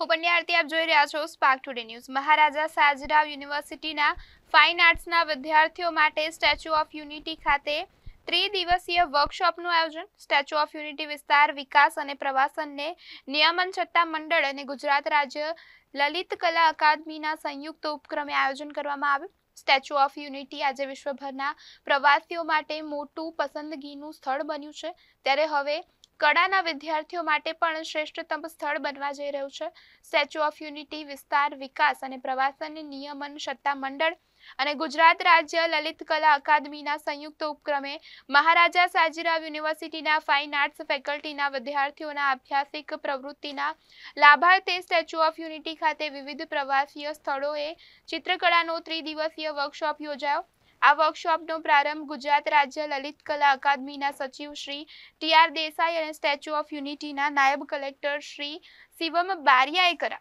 હું પંડ્યા આરતી આપ જોઈ રહ્યા છો spark today news Maharaja Sayajirao યુનિવર્સિટીના ફાઇન આર્ટ્સના વિદ્યાર્થીઓ માટે સ્ટેચ્યુ ઓફ યુનિટી ખાતે ત્રિદિવસીય વર્કશોપનું આયોજન સ્ટેચ્યુ ઓફ યુનિટી વિસ્તાર વિકાસ અને પ્રવાસનને નિયમન સત્તા મંડળ અને ગુજરાત રાજ્ય લલિત કલા અકાદમીના સંયુક્ત ઉપક્રમે આયોજન કરવામાં આવ્યું સ્ટેચ્યુ ઓફ યુનિટી આજે વિશ્વભરના પ્રવાસીઓ માટે મોટું પસંદગીનું સ્થળ બન્યું છે ત્યારે હવે કળાના વિદ્યાર્થીઓ માટે પણ શ્રેષ્ઠતમ સ્થળ બનવા જઈ રહ્યું છે સ્ટેચ્યુ ઓફ યુનિટી વિસ્તાર વિકાસ અને પ્રવાસન નિયમન સત્તામંડળ અને ગુજરાત રાજ્ય લલિત કલા અકાદમીના સંયુક્ત ઉપક્રમે મહારાજા સાજીરાવ યુનિવર્સિટીના ફાઇન આર્ટ્સ ફેકલ્ટીના વિદ્યાર્થીઓના આભ્યાસિક પ્રવૃત્તિના લાભાર્થે સ્ટેચ્યુ ઓફ યુનિટી ખાતે વિવિધ પ્રવાસીય સ્થળોએ ચિત્રકળાનો ત્રિદિવસીય વર્કશોપ યોજાયો આ વર્કશોપનો પ્રારંભ ગુજરાત રાજ્ય લલિત કલા અકાદમીના સચિવ શ્રી ટી આર દેસાઈ અને સ્ટેચ્યુ ઓફ યુનિટીના નાયબ કલેક્ટર શ્રી શિવમ બારિયાએ કરા